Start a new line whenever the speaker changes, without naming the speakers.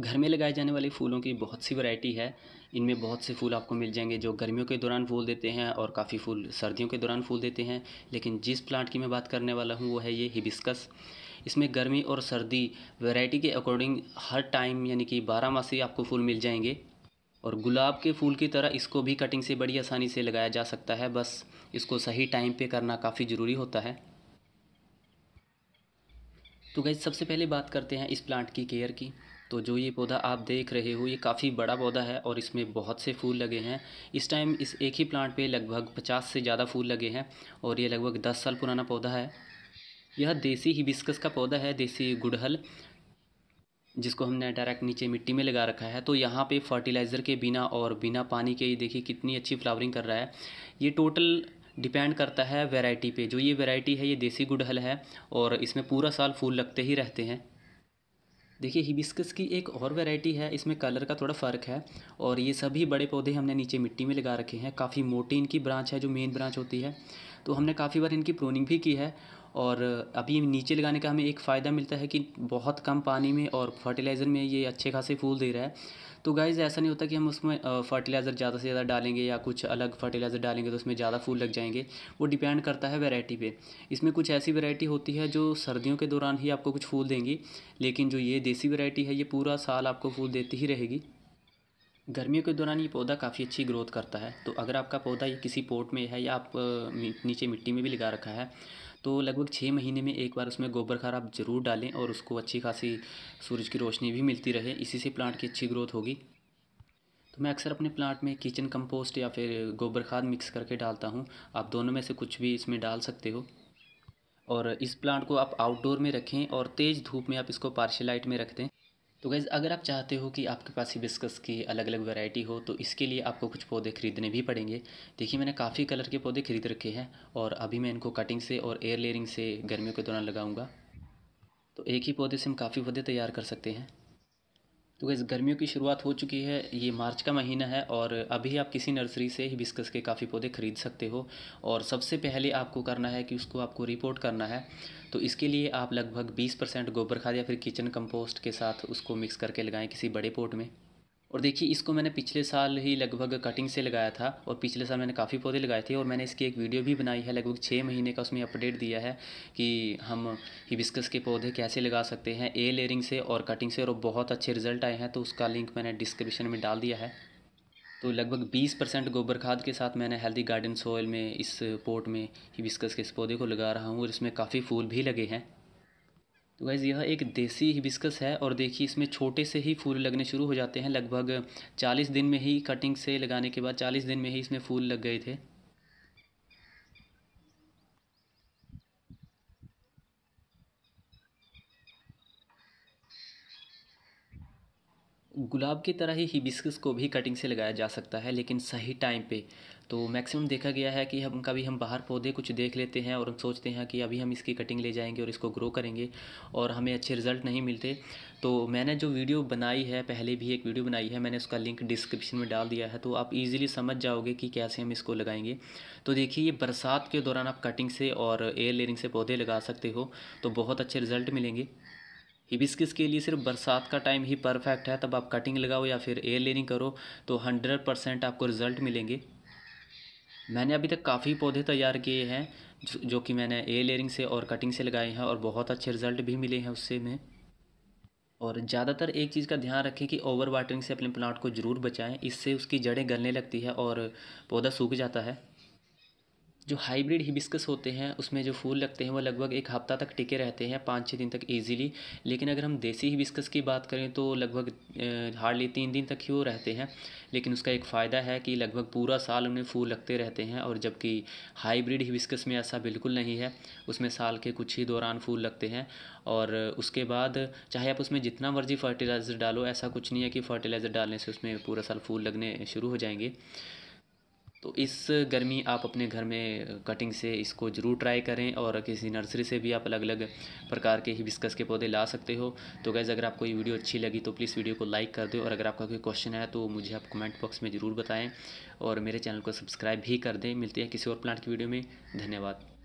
घर में लगाए जाने वाले फूलों की बहुत सी वैरायटी है इनमें बहुत से फूल आपको मिल जाएंगे जो गर्मियों के दौरान फूल देते हैं और काफ़ी फूल सर्दियों के दौरान फूल देते हैं लेकिन जिस प्लांट की मैं बात करने वाला हूँ वो है ये हिबिस्कस इसमें गर्मी और सर्दी वैरायटी के अकॉर्डिंग हर टाइम यानी कि बारह ही आपको फूल मिल जाएंगे और गुलाब के फूल की तरह इसको भी कटिंग से बड़ी आसानी से लगाया जा सकता है बस इसको सही टाइम पर करना काफ़ी ज़रूरी होता है तो गई सबसे पहले बात करते हैं इस प्लांट की केयर की तो जो ये पौधा आप देख रहे हो ये काफ़ी बड़ा पौधा है और इसमें बहुत से फूल लगे हैं इस टाइम इस एक ही प्लांट पे लगभग 50 से ज़्यादा फूल लगे हैं और ये लगभग 10 साल पुराना पौधा है यह देसी हिबिस्कस का पौधा है देसी गुड़हल जिसको हमने डायरेक्ट नीचे मिट्टी में लगा रखा है तो यहाँ पर फर्टिलाइज़र के बिना और बिना पानी के देखिए कितनी अच्छी फ्लावरिंग कर रहा है ये टोटल डिपेंड करता है वैरायटी पे जो ये वैरायटी है ये देसी गुड़हल है और इसमें पूरा साल फूल लगते ही रहते हैं देखिए हिबिस्कस की एक और वैरायटी है इसमें कलर का थोड़ा फ़र्क है और ये सभी बड़े पौधे हमने नीचे मिट्टी में लगा रखे हैं काफ़ी मोटी इनकी ब्रांच है जो मेन ब्रांच होती है तो हमने काफ़ी बार इनकी प्रोनिंग भी की है और अभी नीचे लगाने का हमें एक फ़ायदा मिलता है कि बहुत कम पानी में और फर्टिलाइज़र में ये अच्छे खासे फूल दे रहा है तो गाइज़ ऐसा नहीं होता कि हम उसमें फर्टिलाइज़र ज़्यादा से ज़्यादा डालेंगे या कुछ अलग फर्टिलाइज़र डालेंगे तो उसमें ज़्यादा फूल लग जाएंगे वो डिपेंड करता है वैरायटी पे इसमें कुछ ऐसी वेराइटी होती है जो सर्दियों के दौरान ही आपको कुछ फूल देंगी लेकिन जो ये देसी वैरायटी है ये पूरा साल आपको फूल देती ही रहेगी गर्मियों के दौरान ये पौधा काफ़ी अच्छी ग्रोथ करता है तो अगर आपका पौधा ये किसी पोट में है या आप नीचे मिट्टी में भी लगा रखा है तो लगभग छः महीने में एक बार उसमें गोबर खार आप ज़रूर डालें और उसको अच्छी खासी सूरज की रोशनी भी मिलती रहे इसी से प्लांट की अच्छी ग्रोथ होगी तो मैं अक्सर अपने प्लांट में किचन कंपोस्ट या फिर गोबर खाद मिक्स करके डालता हूँ आप दोनों में से कुछ भी इसमें डाल सकते हो और इस प्लांट को आप आउटडोर में रखें और तेज़ धूप में आप इसको पार्शलाइट में रख दें तो गैज़ अगर आप चाहते हो कि आपके पास हिबिस्कस की अलग अलग वैरायटी हो तो इसके लिए आपको कुछ पौधे खरीदने भी पड़ेंगे देखिए मैंने काफ़ी कलर के पौधे खरीद रखे हैं और अभी मैं इनको कटिंग से और एयर लेयरिंग से गर्मियों के दौरान लगाऊंगा तो एक ही पौधे से हम काफ़ी पौधे तैयार कर सकते हैं तो गैस गर्मियों की शुरुआत हो चुकी है ये मार्च का महीना है और अभी आप किसी नर्सरी से ही बिस्कस के काफ़ी पौधे खरीद सकते हो और सबसे पहले आपको करना है कि उसको आपको रिपोर्ट करना है तो इसके लिए आप लगभग 20 परसेंट गोबर खाद या फिर किचन कंपोस्ट के साथ उसको मिक्स करके लगाएं किसी बड़े पोट में और देखिए इसको मैंने पिछले साल ही लगभग कटिंग से लगाया था और पिछले साल मैंने काफ़ी पौधे लगाए थे और मैंने इसकी एक वीडियो भी बनाई है लगभग छः महीने का उसमें अपडेट दिया है कि हम हिबिस्कस के पौधे कैसे लगा सकते हैं ए लेयरिंग से और कटिंग से और बहुत अच्छे रिजल्ट आए हैं तो उसका लिंक मैंने डिस्क्रिप्शन में डाल दिया है तो लगभग 20 परसेंट गोबर खाद के साथ मैंने हेल्दी गार्डन सोयल में इस पोर्ट में हिबिस्कस के इस पौधे को लगा रहा हूँ और इसमें काफ़ी फूल भी लगे हैं तो गैज़ यह एक देसी हिबिस्कस है और देखिए इसमें छोटे से ही फूल लगने शुरू हो जाते हैं लगभग 40 दिन में ही कटिंग से लगाने के बाद 40 दिन में ही इसमें फूल लग गए थे गुलाब की तरह ही हिबिस्कस को भी कटिंग से लगाया जा सकता है लेकिन सही टाइम पे तो मैक्सिमम देखा गया है कि हम कभी हम बाहर पौधे कुछ देख लेते हैं और हम सोचते हैं कि अभी हम इसकी कटिंग ले जाएंगे और इसको ग्रो करेंगे और हमें अच्छे रिजल्ट नहीं मिलते तो मैंने जो वीडियो बनाई है पहले भी एक वीडियो बनाई है मैंने उसका लिंक डिस्क्रिप्शन में डाल दिया है तो आप इजीली समझ जाओगे कि कैसे हम इसको लगाएंगे तो देखिए ये बरसात के दौरान आप कटिंग से और एयर लेयरिंग से पौधे लगा सकते हो तो बहुत अच्छे रिजल्ट मिलेंगे हिबिस्किस के लिए सिर्फ बरसात का टाइम ही परफेक्ट है तब आप कटिंग लगाओ या फिर एयर लेयरिंग करो तो हंड्रेड परसेंट आपको रिज़ल्ट मिलेंगे मैंने अभी तक काफ़ी पौधे तैयार किए हैं जो, कि मैंने ए लेयरिंग से और कटिंग से लगाए हैं और बहुत अच्छे रिजल्ट भी मिले हैं उससे में और ज़्यादातर एक चीज़ का ध्यान रखें कि ओवर वाटरिंग से अपने प्लांट को ज़रूर बचाएं इससे उसकी जड़ें गलने लगती है और पौधा सूख जाता है जो हाइब्रिड हिबिस्कस होते हैं उसमें जो फूल लगते हैं वो लगभग एक हफ्ता तक टिके रहते हैं पाँच छः दिन तक ईजिली लेकिन अगर हम देसी हिबिस्कस की बात करें तो लगभग हार्डली तीन दिन तक ही वो रहते हैं लेकिन उसका एक फ़ायदा है कि लगभग पूरा साल उन्हें फूल लगते रहते हैं और जबकि हाइब्रिड हिबिस्कस में ऐसा बिल्कुल नहीं है उसमें साल के कुछ ही दौरान फूल लगते हैं और उसके बाद चाहे आप उसमें जितना मर्जी फर्टिलाइज़र डालो ऐसा कुछ नहीं है कि फर्टिलाइज़र डालने से उसमें पूरा साल फूल लगने शुरू हो जाएंगे तो इस गर्मी आप अपने घर में कटिंग से इसको ज़रूर ट्राई करें और किसी नर्सरी से भी आप अलग अलग प्रकार के हिबिस्कस के पौधे ला सकते हो तो गैज़ अगर आपको ये वीडियो अच्छी लगी तो प्लीज़ वीडियो को लाइक कर दो और अगर आपका कोई क्वेश्चन है तो मुझे आप कमेंट बॉक्स में ज़रूर बताएँ और मेरे चैनल को सब्सक्राइब भी कर दें मिलती है किसी और प्लांट की वीडियो में धन्यवाद